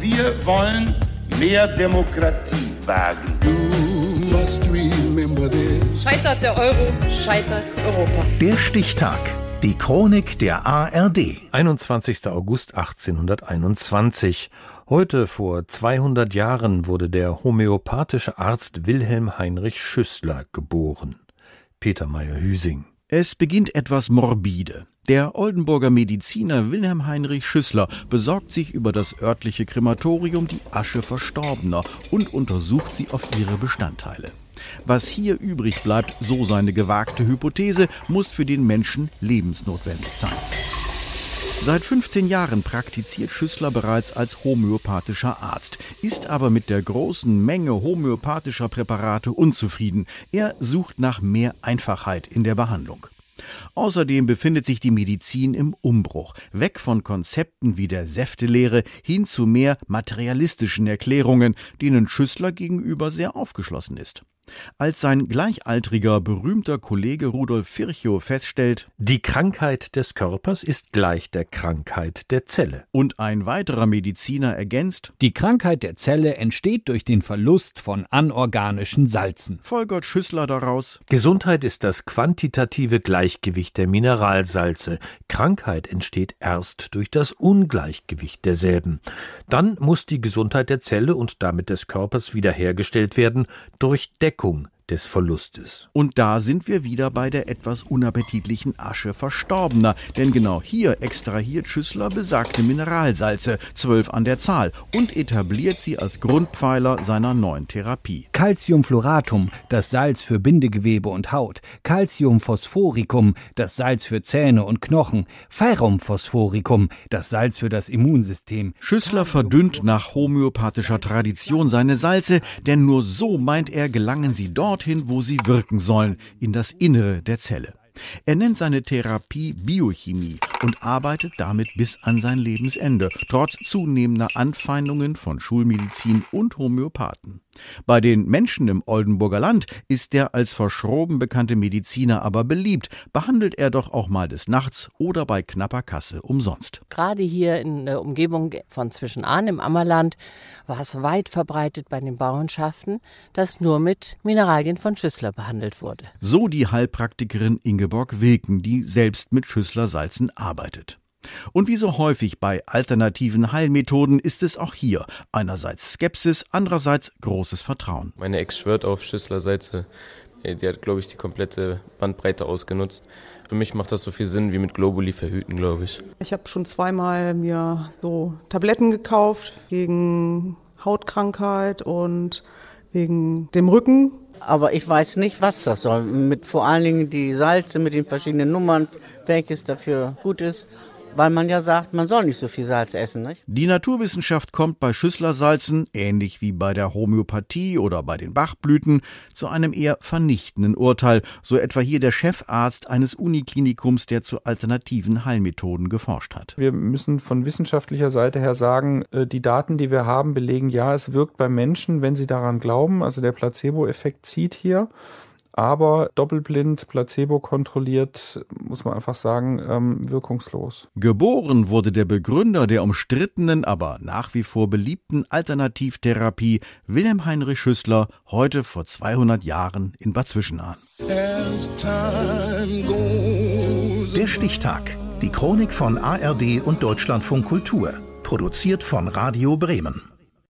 Wir wollen mehr Demokratie wagen. You must remember this. Scheitert der Euro, scheitert Europa. Der Stichtag. Die Chronik der ARD. 21. August 1821. Heute vor 200 Jahren wurde der homöopathische Arzt Wilhelm Heinrich Schüssler geboren. Peter Meyer-Hüsing. Es beginnt etwas morbide. Der Oldenburger Mediziner Wilhelm Heinrich Schüssler besorgt sich über das örtliche Krematorium die Asche Verstorbener und untersucht sie auf ihre Bestandteile. Was hier übrig bleibt, so seine gewagte Hypothese, muss für den Menschen lebensnotwendig sein. Seit 15 Jahren praktiziert Schüssler bereits als homöopathischer Arzt, ist aber mit der großen Menge homöopathischer Präparate unzufrieden. Er sucht nach mehr Einfachheit in der Behandlung. Außerdem befindet sich die Medizin im Umbruch, weg von Konzepten wie der Säftelehre hin zu mehr materialistischen Erklärungen, denen Schüssler gegenüber sehr aufgeschlossen ist. Als sein gleichaltriger berühmter Kollege Rudolf Virchow feststellt, die Krankheit des Körpers ist gleich der Krankheit der Zelle. Und ein weiterer Mediziner ergänzt, die Krankheit der Zelle entsteht durch den Verlust von anorganischen Salzen. Folgert Schüssler daraus, Gesundheit ist das quantitative Gleichgewicht der Mineralsalze. Krankheit entsteht erst durch das Ungleichgewicht derselben. Dann muss die Gesundheit der Zelle und damit des Körpers wiederhergestellt werden durch Deckung Deckung des Verlustes. Und da sind wir wieder bei der etwas unappetitlichen Asche Verstorbener. Denn genau hier extrahiert Schüssler besagte Mineralsalze, zwölf an der Zahl, und etabliert sie als Grundpfeiler seiner neuen Therapie. Calciumfluoratum, das Salz für Bindegewebe und Haut. Calciumphosphoricum, das Salz für Zähne und Knochen. Ferrumphosphoricum, das Salz für das Immunsystem. Schüssler verdünnt nach homöopathischer Tradition seine Salze, denn nur so meint er, gelangen sie dort, dorthin, wo sie wirken sollen, in das Innere der Zelle. Er nennt seine Therapie Biochemie und arbeitet damit bis an sein Lebensende, trotz zunehmender Anfeindungen von Schulmedizin und Homöopathen. Bei den Menschen im Oldenburger Land ist der als verschroben bekannte Mediziner aber beliebt, behandelt er doch auch mal des Nachts oder bei knapper Kasse umsonst. Gerade hier in der Umgebung von Zwischenahn im Ammerland war es weit verbreitet bei den Bauernschaften, dass nur mit Mineralien von Schüssler behandelt wurde. So die Heilpraktikerin Ingeborg Wilken, die selbst mit Schüsslersalzen arbeitet. Und wie so häufig bei alternativen Heilmethoden ist es auch hier einerseits Skepsis, andererseits großes Vertrauen. Meine Ex schwört auf Schüssler Salze. Äh, die hat, glaube ich, die komplette Bandbreite ausgenutzt. Für mich macht das so viel Sinn wie mit Globuli verhüten, glaube ich. Ich habe schon zweimal mir so Tabletten gekauft gegen Hautkrankheit und wegen dem Rücken. Aber ich weiß nicht, was das soll. Mit vor allen Dingen die Salze mit den verschiedenen Nummern, welches dafür gut ist weil man ja sagt, man soll nicht so viel Salz essen. Nicht? Die Naturwissenschaft kommt bei Schüsslersalzen, ähnlich wie bei der Homöopathie oder bei den Bachblüten, zu einem eher vernichtenden Urteil, so etwa hier der Chefarzt eines Uniklinikums, der zu alternativen Heilmethoden geforscht hat. Wir müssen von wissenschaftlicher Seite her sagen, äh, die Daten, die wir haben, belegen, ja, es wirkt bei Menschen, wenn sie daran glauben. Also der Placebo-Effekt zieht hier aber doppelblind, placebo kontrolliert, muss man einfach sagen, ähm, wirkungslos. Geboren wurde der Begründer der umstrittenen, aber nach wie vor beliebten Alternativtherapie Wilhelm Heinrich Schüssler heute vor 200 Jahren in Bad Zwischenahn. Der Stichtag. Die Chronik von ARD und Deutschlandfunk Kultur. Produziert von Radio Bremen.